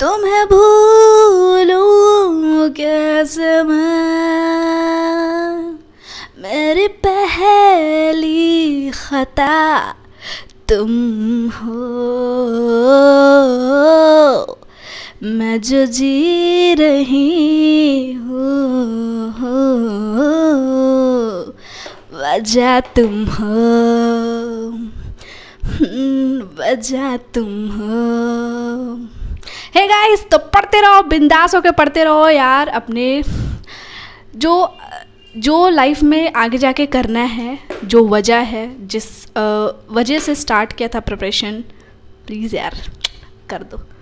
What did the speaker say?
तुम्हें भूलूं कैसे मैं मेरी पहली खता तुम हो मैं जो जी रही हूँ वजह तुम हो हम्म, वजह तुम हो हे गाइस तो पढ़ते रहो बिंदास होकर पढ़ते रहो यार अपने जो जो लाइफ में आगे जाके करना है जो वजह है जिस वजह से स्टार्ट किया था प्रिपरेशन प्लीज़ यार कर दो